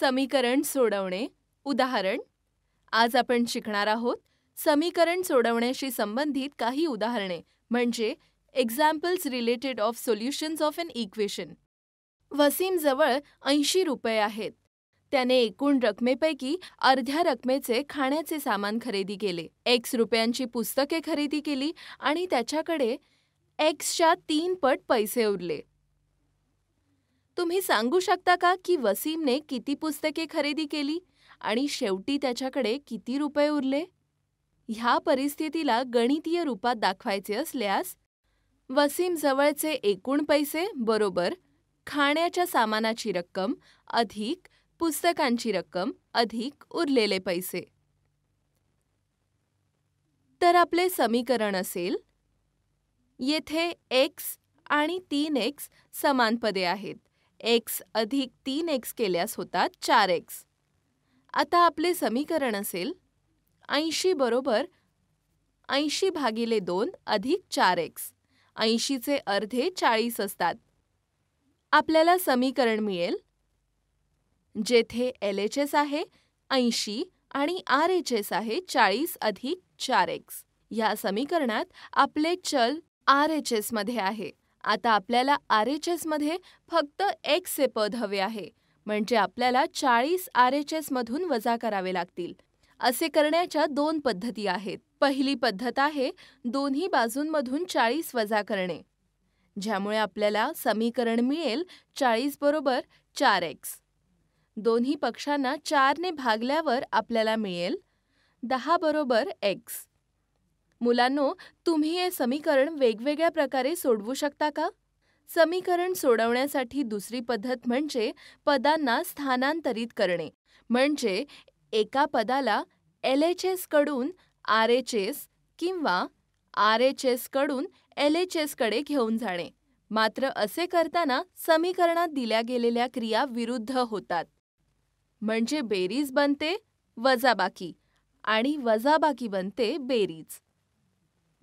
समीकरण सोडवणे उदाहरण आज आपण शिकणार आहोत समीकरण सोडवण्याशी संबंधित काही उदाहरणे म्हणजे examples related of solutions of an equation वसीमजवळ ऐंशी रुपये आहेत त्याने एकूण रकमेपैकी अर्ध्या रकमेचे खाण्याचे सामान खरेदी केले एक्स रुपयांची पुस्तके खरेदी केली आणि त्याच्याकडे एक्सच्या तीन पट पैसे उरले तुम्ही सांगू शकता का की वसीमने किती पुस्तके खरेदी केली आणि शेवटी त्याच्याकडे किती रुपये उरले ह्या परिस्थितीला गणितीय रूपात दाखवायचे असल्यास वसीमजवळचे एकूण पैसे बरोबर खाण्याच्या सामानाची रक्कम अधिक पुस्तकांची रक्कम अधिक उरलेले पैसे तर आपले समीकरण असेल येथे एक्स आणि तीन एक्स समान पदे आहेत एक्स अधिक तीन एक्स केल्यास होतात चार एक्स आता आपले समीकरण असेल ऐंशी बरोबर ऐंशी भागिले दोन अधिक चार एक्स ऐंशीचे अर्धे चाळीस असतात आपल्याला समीकरण मिळेल जेथे एल एच एस आहे ऐंशी आणि आर एच एस आहे चाळीस अधिक चार एक्स या समीकरणात आपले चल आर एच एसमध्ये आहे आता आपल्याला आर एच एसमध्ये फक्त एक्सचे पद हवे आहे म्हणजे आपल्याला चाळीस आर एच एसमधून वजा करावे लागतील असे करण्याच्या दोन पद्धती आहेत पहिली पद्धत आहे दोन्ही बाजूंमधून चाळीस वजा करणे ज्यामुळे आपल्याला समीकरण मिळेल चाळीस बरोबर चार एक्स दोन्ही पक्षांना चारने भागल्यावर आपल्याला मिळेल दहा बरोबर एक्स मुलांनो तुम्ही हे समीकरण वेगवेगळ्या प्रकारे सोडवू शकता का समीकरण सोडवण्यासाठी दुसरी पद्धत म्हणजे पदांना स्थानांतरित करणे म्हणजे एका पदाला एल एच एसकडून आर एच एस किंवा आर एच एसकडून एल एच एसकडे घेऊन जाणे मात्र असे करताना समीकरणात दिल्या गेलेल्या क्रिया विरुद्ध होतात म्हणजे बेरीज बनते वजाबाकी आणि वजाबाकी बनते बेरीज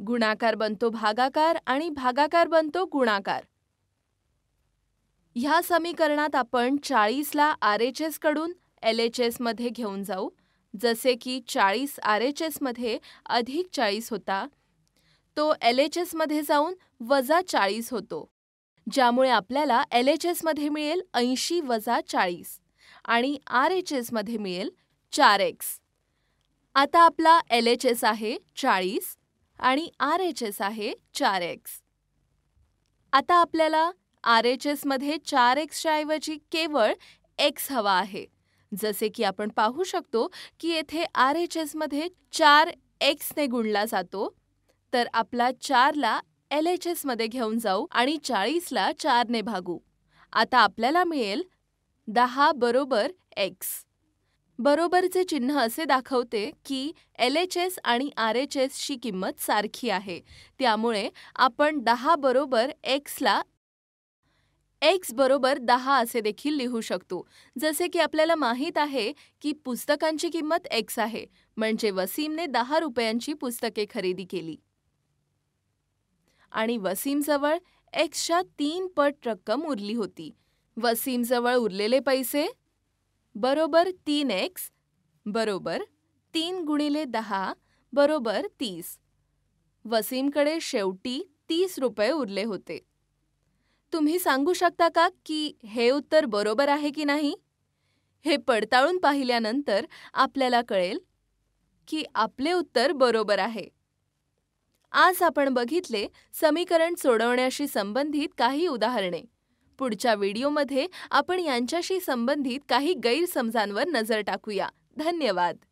गुणाकार बनतो भागाकार आणि भागाकार बनतो गुणाकार ह्या समीकरणात आपण चाळीसला आर एच एसकडून एल एच एसमध्ये घेऊन जाऊ जसे की चाळीस आर एच एसमध्ये अधिक चाळीस होता तो एल एच एसमध्ये जाऊन वजा चाळीस होतो ज्यामुळे आपल्याला एल एच एसमध्ये मिळेल ऐंशी वजा चाळीस आणि आर एच एसमध्ये मिळेल चार एक्स आता आपला एल एच एस आहे चाळीस आणि आर एच एस आहे चार एक्स आता आपल्याला आर एच एसमध्ये चार एक्सच्या ऐवजी केवळ एक्स हवा आहे जसे की आपण पाहू शकतो की येथे आर एच एसमध्ये चार एक्सने गुणला जातो तर आपला चारला एल एच एसमध्ये घेऊन जाऊ आणि चाळीसला चारने भागू आता आपल्याला मिळेल दहा बरोबर एक्स बरोबरचे चिन्ह असे दाखवते की एस आणि आर एच एसची किंमत सारखी आहे त्यामुळे आपण दहा बरोबर एक्सला एक्स बरोबर दहा असे देखील लिहू शकतो जसे की आपल्याला माहीत आहे की पुस्तकांची किंमत एक्स आहे म्हणजे वसीमने दहा रुपयांची पुस्तके खरेदी केली आणि वसीमजवळ एक्सच्या तीन पट रक्कम उरली होती वसीमजवळ उरलेले पैसे बरोबर तीन एक्स बरोबर तीन गुणिले दहा बरोबर तीस वसीमकडे शेवटी तीस रुपये उरले होते तुम्ही सांगू शकता का की हे उत्तर बरोबर आहे की नाही हे पडताळून पाहिल्यानंतर आपल्याला कळेल की आपले उत्तर बरोबर आहे आज आपण बघितले समीकरण सोडवण्याशी संबंधित काही उदाहरणे पुढच्या व्हिडिओमध्ये आपण यांच्याशी संबंधित काही गैरसमजांवर नजर टाकूया धन्यवाद